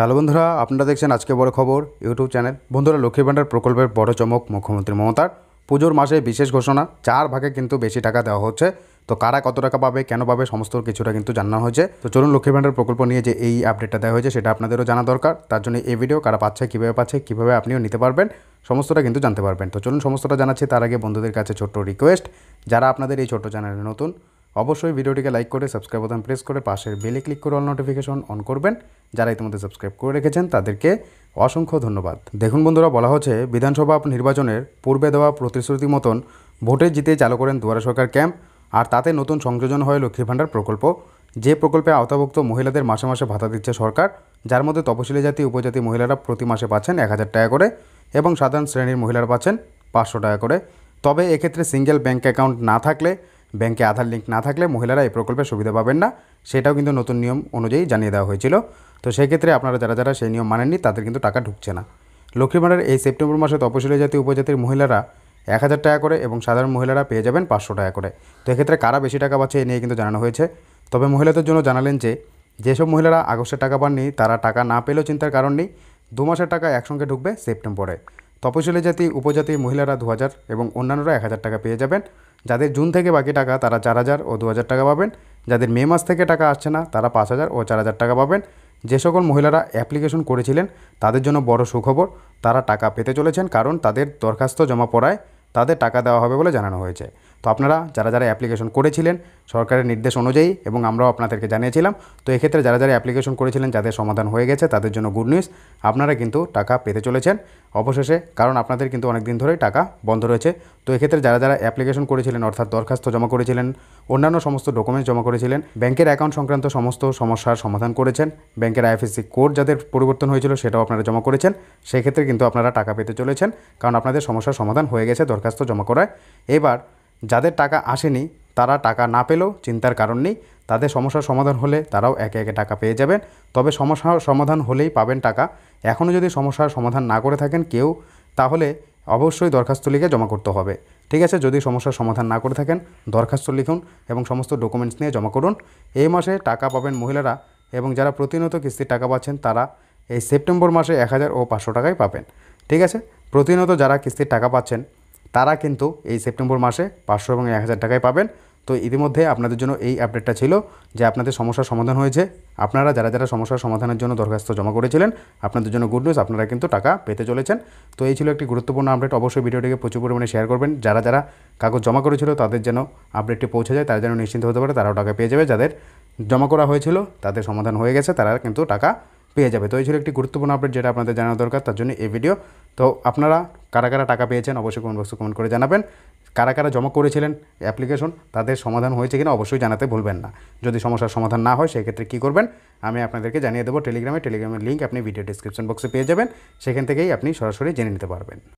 hello বন্ধুরা আপনারা দেখছেন আজকে বড় খবর ইউটিউব চ্যানেল বন্ধুরা লক্ষ্মী ভাণ্ডার প্রকল্পের বড় চমক মুখ্যমন্ত্রী মমতার পুজোর মাসে বিশেষ ঘোষণা চার ভাগে কিন্তু বেশি টাকা দেওয়া হচ্ছে তো কারা কত টাকা পাবে কেন পাবে সমস্ত কিছুটা কিন্তু জানানো হয়েছে তো চলুন লক্ষ্মী ভাণ্ডার প্রকল্প নিয়ে যে এই আপডেটটা দেওয়া হয়েছে সেটা আপনাদেরও জানা দরকার তার জন্য এই ভিডিও কারা পাচ্ছে কীভাবে পাচ্ছে কীভাবে আপনিও নিতে পারবেন সমস্তটা কিন্তু জানতে পারবেন তো চলুন সমস্তটা জানাচ্ছি তার আগে বন্ধুদের কাছে ছোট্ট রিকোয়েস্ট যারা আপনাদের এই ছোট্ট চ্যানেলে নতুন অবশ্যই ভিডিওটিকে লাইক করে সাবস্ক্রাইব বাটন প্রেস করে পাশের বেলে ক্লিক করে অল নোটিফিকেশন অন করবেন যারা ইতিমধ্যে সাবস্ক্রাইব করে রেখেছেন তাদেরকে অসংখ্য ধন্যবাদ দেখুন বন্ধুরা বলা হচ্ছে বিধানসভা নির্বাচনের পূর্বে দেওয়া প্রতিশ্রুতি মতন ভোটে জিতে চালু করেন দুয়ারা সরকার ক্যাম্প আর তাতে নতুন সংযোজন হয় লক্ষ্মী ভাণ্ডার প্রকল্প যে প্রকল্পে আওতাভুক্ত মহিলাদের মাসে মাসে ভাতা দিচ্ছে সরকার যার মধ্যে তপশিলি জাতি উপজাতি মহিলারা প্রতি মাসে পাচ্ছেন এক হাজার টাকা করে এবং সাধারণ শ্রেণীর মহিলারা পাচ্ছেন পাঁচশো টাকা করে তবে এক্ষেত্রে সিঙ্গেল ব্যাঙ্ক অ্যাকাউন্ট না থাকলে ব্যাংকে আধার লিঙ্ক না থাকলে মহিলারা এই প্রকল্পের সুবিধা পাবেন না সেটাও কিন্তু নতুন নিয়ম অনুযায়ী জানিয়ে দেওয়া হয়েছিল তো সেক্ষেত্রে আপনারা যারা যারা সেই নিয়ম মানেননি তাদের কিন্তু টাকা ঢুকছে না লক্ষ্মীমারের এই সেপ্টেম্বর মাসে তপশিলি জাতি উপজাতির মহিলারা এক হাজার টাকা করে এবং সাধারণ মহিলারা পেয়ে যাবেন পাঁচশো টাকা করে তো এক্ষেত্রে কারা বেশি টাকা পাচ্ছে এ নিয়ে কিন্তু জানানো হয়েছে তবে মহিলাদের জন্য জানালেন যে যেসব মহিলারা আগস্টের টাকা পাননি তারা টাকা না পেলেও চিন্তার কারণ নেই দু মাসের টাকা একসঙ্গে ঢুকবে সেপ্টেম্বরে তপশিলি জাতি উপজাতি মহিলারা দু হাজার এবং অন্যান্যরা এক হাজার টাকা পেয়ে যাবেন যাদের জুন থেকে বাকি টাকা তারা চার হাজার ও দু হাজার টাকা পাবেন যাদের মে মাস থেকে টাকা আসছে না তারা পাঁচ হাজার ও চার হাজার টাকা পাবেন যে সকল মহিলারা অ্যাপ্লিকেশন করেছিলেন তাদের জন্য বড় সুখবর তারা টাকা পেতে চলেছেন কারণ তাদের দরখাস্ত জমা পড়ায় তাদের টাকা দেওয়া হবে বলে জানানো হয়েছে তো আপনারা যারা যারা অ্যাপ্লিকেশন করেছিলেন সরকারের নির্দেশ অনুযায়ী এবং আমরাও আপনাদেরকে জানিয়েছিলাম তো এক্ষেত্রে যারা যারা অ্যাপ্লিকেশন করেছিলেন যাদের সমাধান হয়ে গেছে তাদের জন্য গুড নিউজ আপনারা কিন্তু টাকা পেতে চলেছেন অবশেষে কারণ আপনাদের কিন্তু অনেক দিন ধরেই টাকা বন্ধ রয়েছে তো এক্ষেত্রে যারা যারা অ্যাপ্লিকেশন করেছিলেন অর্থাৎ দরখাস্ত জমা করেছিলেন অন্যান্য সমস্ত ডকুমেন্টস জমা করেছিলেন ব্যাংকের অ্যাকাউন্ট সংক্রান্ত সমস্ত সমস্যার সমাধান করেছেন ব্যাংকের আইএফএসসি কোড যাদের পরিবর্তন হয়েছিল সেটাও আপনারা জমা করেছেন সেক্ষেত্রে কিন্তু আপনারা টাকা পেতে চলেছেন কারণ আপনাদের সমস্যার সমাধান হয়ে গেছে দরখাস্ত জমা করায় এবার যাদের টাকা আসেনি তারা টাকা না পেলেও চিন্তার কারণ নেই তাদের সমস্যার সমাধান হলে তারাও একে একে টাকা পেয়ে যাবেন তবে সমস্যার সমাধান হলেই পাবেন টাকা এখনও যদি সমস্যার সমাধান না করে থাকেন কেউ তাহলে অবশ্যই দরখাস্ত লিখে জমা করতে হবে ঠিক আছে যদি সমস্যার সমাধান না করে থাকেন দরখাস্ত লিখুন এবং সমস্ত ডকুমেন্টস নিয়ে জমা করুন এই মাসে টাকা পাবেন মহিলারা এবং যারা প্রতিনিয়ত কিস্তির টাকা পাচ্ছেন তারা এই সেপ্টেম্বর মাসে এক হাজার ও পাঁচশো টাকাই পাবেন ঠিক আছে প্রতিনিয়ত যারা কিস্তির টাকা পাচ্ছেন তারা কিন্তু এই সেপ্টেম্বর মাসে পাঁচশো এবং এক হাজার টাকায় পাবেন তো ইতিমধ্যে আপনাদের জন্য এই আপডেটটা ছিল যে আপনাদের সমস্যার সমাধান হয়েছে আপনারা যারা যারা সমস্যার সমাধানের জন্য দরখাস্ত জমা করেছিলেন আপনাদের জন্য গুড নিউজ আপনারা কিন্তু টাকা পেতে চলেছেন তো এই ছিল একটি গুরুত্বপূর্ণ আপডেট অবশ্যই ভিডিওটিকে প্রচুর পরিমাণে শেয়ার করবেন যারা যারা কাগজ জমা করেছিল তাদের যেন আপডেটটি পৌঁছে যায় তারা যেন নিশ্চিন্ত হতে পারে তারাও টাকা পেয়ে যাবে যাদের জমা করা হয়েছিল তাদের সমাধান হয়ে গেছে তারা কিন্তু টাকা পেয়ে যাবে তো এই ছিল একটি গুরুত্বপূর্ণ আপডেট যেটা আপনাদের জানা দরকার তার জন্য এই ভিডিও তো আপনারা কারা কারা টাকা পেয়েছেন অবশ্যই কমেন্ট বক্সে কমেন্ট করে জানাবেন কারা কারা জমা করেছিলেন অ্যাপ্লিকেশন তাদের সমাধান হয়েছে কিনা অবশ্যই জানাতে ভুলবেন না যদি সমস্যার সমাধান না হয় সেক্ষেত্রে কী করবেন আমি আপনাদেরকে জানিয়ে দেবো টেলিগ্রামে টেলিগ্রামের লিঙ্ক আপনি ভিডিও ডিসক্রিপশন বক্সে পেয়ে যাবেন সেখান থেকেই আপনি সরাসরি জেনে নিতে পারবেন